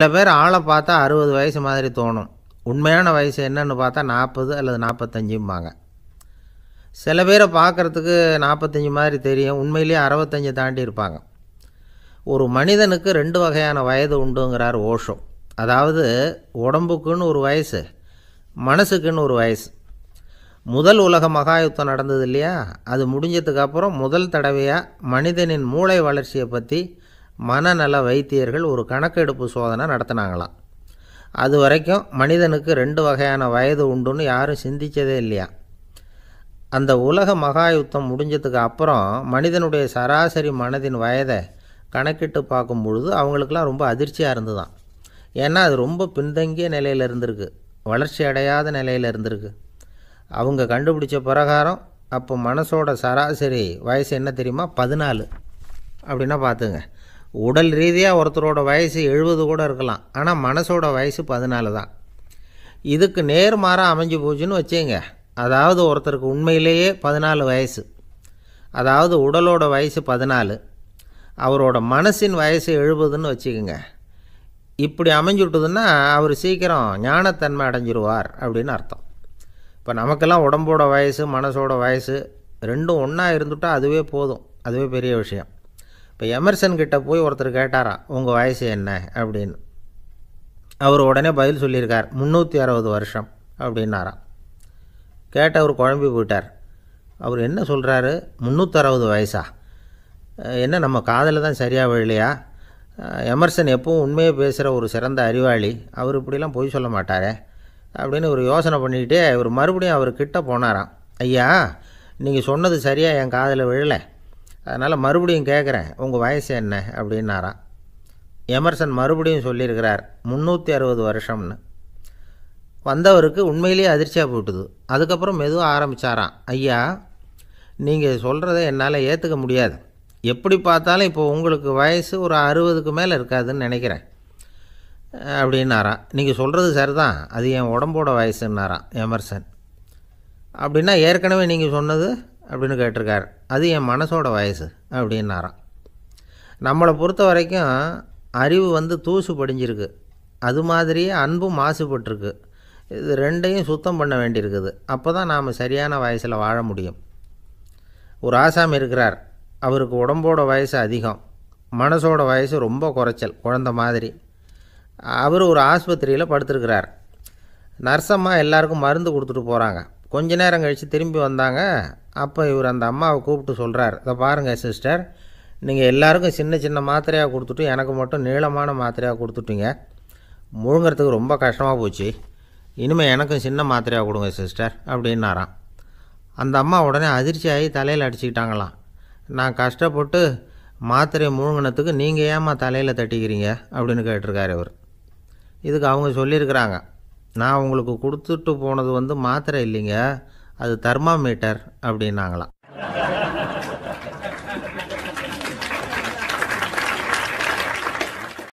சில பேர் ஆளை பார்த்தா அறுபது வயசு மாதிரி தோணும் உண்மையான வயசு என்னன்னு பார்த்தா நாற்பது அல்லது நாற்பத்தஞ்சும்பாங்க சில பேரை பார்க்குறதுக்கு நாற்பத்தஞ்சு மாதிரி தெரியும் உண்மையிலேயே அறுபத்தஞ்சு தாண்டி இருப்பாங்க ஒரு மனிதனுக்கு ரெண்டு வகையான வயது உண்டுங்கிறார் ஓஷம் அதாவது உடம்புக்குன்னு ஒரு வயசு மனசுக்குன்னு ஒரு வயசு முதல் உலக மகாயுத்தம் நடந்தது இல்லையா அது முடிஞ்சதுக்கப்புறம் முதல் தடவையாக மனிதனின் மூளை வளர்ச்சியை பற்றி மனநல வைத்தியர்கள் ஒரு கணக்கெடுப்பு சோதனை நடத்தினாங்களாம் அது வரைக்கும் மனிதனுக்கு ரெண்டு வகையான வயது உண்டுன்னு யாரும் சிந்தித்ததே இல்லையா அந்த உலக மகாயுத்தம் முடிஞ்சதுக்கு அப்புறம் மனிதனுடைய சராசரி மனதின் வயதை கணக்கிட்டு பார்க்கும் பொழுது அவங்களுக்கெல்லாம் ரொம்ப அதிர்ச்சியாக இருந்துதான் ஏன்னா அது ரொம்ப பின்தங்கிய நிலையில் இருந்திருக்கு வளர்ச்சி அடையாத நிலையில் இருந்திருக்கு அவங்க கண்டுபிடிச்ச பிரகாரம் அப்போ மனசோட சராசரி வயசு என்ன தெரியுமா பதினாலு அப்படின்னா பார்த்துங்க உடல் ரீதியாக ஒருத்தரோட வயசு எழுபது கூட இருக்கலாம் ஆனால் மனசோட வயசு பதினாலு தான் இதுக்கு நேர் மாறாக அமைஞ்சு போச்சுன்னு வச்சுங்க அதாவது ஒருத்தருக்கு உண்மையிலேயே பதினாலு வயசு அதாவது உடலோட வயசு பதினாலு அவரோட மனசின் வயசு எழுபதுன்னு வச்சுக்கோங்க இப்படி அமைஞ்சுட்டுதுன்னா அவர் சீக்கிரம் ஞானத்தன்மை அடைஞ்சிருவார் அப்படின்னு அர்த்தம் இப்போ நமக்கெல்லாம் உடம்போட வயசு மனசோட வயசு ரெண்டும் ஒன்றா இருந்துட்டால் அதுவே போதும் அதுவே பெரிய விஷயம் இப்போ எமர்சன் கிட்டே போய் ஒருத்தர் கேட்டாரா உங்கள் வயசு என்ன அப்படின்னு அவர் உடனே பதில் சொல்லியிருக்கார் முந்நூற்றி அறுபது வருஷம் அப்படின்னாராம் கேட்ட அவர் குழம்பி போயிட்டார் அவர் என்ன சொல்கிறாரு முந்நூற்றறுபது வயசா என்ன நம்ம காதில் தான் சரியாக விழலையா எமர்சன் எப்பவும் உண்மையை பேசுகிற ஒரு சிறந்த அறிவாளி அவர் இப்படிலாம் பொய் சொல்ல மாட்டாரே அப்படின்னு ஒரு யோசனை பண்ணிக்கிட்டே இவர் மறுபடியும் அவர் கிட்டே போனாராம் ஐயா நீங்கள் சொன்னது சரியாக என் காதில் விழலை அதனால் மறுபடியும் கேட்குறேன் உங்கள் வயசு என்ன அப்படின்னாராம் எமர்சன் மறுபடியும் சொல்லியிருக்கிறார் முந்நூற்றி அறுபது வருஷம்னு வந்தவருக்கு உண்மையிலேயே அதிர்ச்சியாக போட்டுது அதுக்கப்புறம் மெதுவாக ஆரம்பித்தாராம் ஐயா நீங்கள் சொல்கிறத என்னால் ஏற்றுக்க முடியாது எப்படி பார்த்தாலும் இப்போ உங்களுக்கு வயசு ஒரு அறுபதுக்கு மேலே இருக்காதுன்னு நினைக்கிறேன் அப்படின்னாராம் நீங்கள் சொல்கிறது சரிதான் அது என் உடம்போட வயசுன்னாராம் எமர்சன் அப்படின்னா ஏற்கனவே நீங்கள் சொன்னது அப்படின்னு கேட்டிருக்காரு அது என் மனசோட வயசு அப்படின்னாராம் நம்மளை பொறுத்த வரைக்கும் அறிவு வந்து தூசு படிஞ்சிருக்கு அது மாதிரியே அன்பும் மாசுபட்டிருக்கு இது ரெண்டையும் சுத்தம் பண்ண வேண்டியிருக்குது அப்போ தான் நாம் சரியான வயசில் வாழ முடியும் ஒரு ஆசாமி இருக்கிறார் அவருக்கு உடம்போட வயசு அதிகம் மனசோட வயசு ரொம்ப குறைச்சல் குழந்த மாதிரி அவர் ஒரு ஆஸ்பத்திரியில் படுத்துருக்கிறார் நர்ஸம்மா எல்லாருக்கும் மருந்து கொடுத்துட்டு போகிறாங்க கொஞ்ச நேரம் கழித்து திரும்பி வந்தாங்க அப்போ இவர் அந்த அம்மாவை கூப்பிட்டு சொல்கிறார் இதை பாருங்கள் சிஸ்டர் நீங்கள் எல்லாருக்கும் சின்ன சின்ன மாத்திரையாக கொடுத்துட்டு எனக்கு மட்டும் நீளமான மாத்திரையாக கொடுத்துட்டிங்க முழுங்கிறதுக்கு ரொம்ப கஷ்டமாக போச்சு இனிமேல் எனக்கும் சின்ன மாத்திரையாக கொடுங்க சிஸ்டர் அப்படின்னாராம் அந்த அம்மா உடனே அதிர்ச்சி ஆகி தலையில் அடிச்சுக்கிட்டாங்களாம் நான் கஷ்டப்பட்டு மாத்திரையை முழுங்கினத்துக்கு நீங்கள் ஏமா தலையில் தட்டிக்கிறீங்க அப்படின்னு கேட்டிருக்காரு அவர் இதுக்கு அவங்க சொல்லியிருக்கிறாங்க நான் உங்களுக்கு கொடுத்துட்டு போனது வந்து மாத்திரை இல்லைங்க அது தர்மாமீட்டர் அப்படின்னாங்களாம்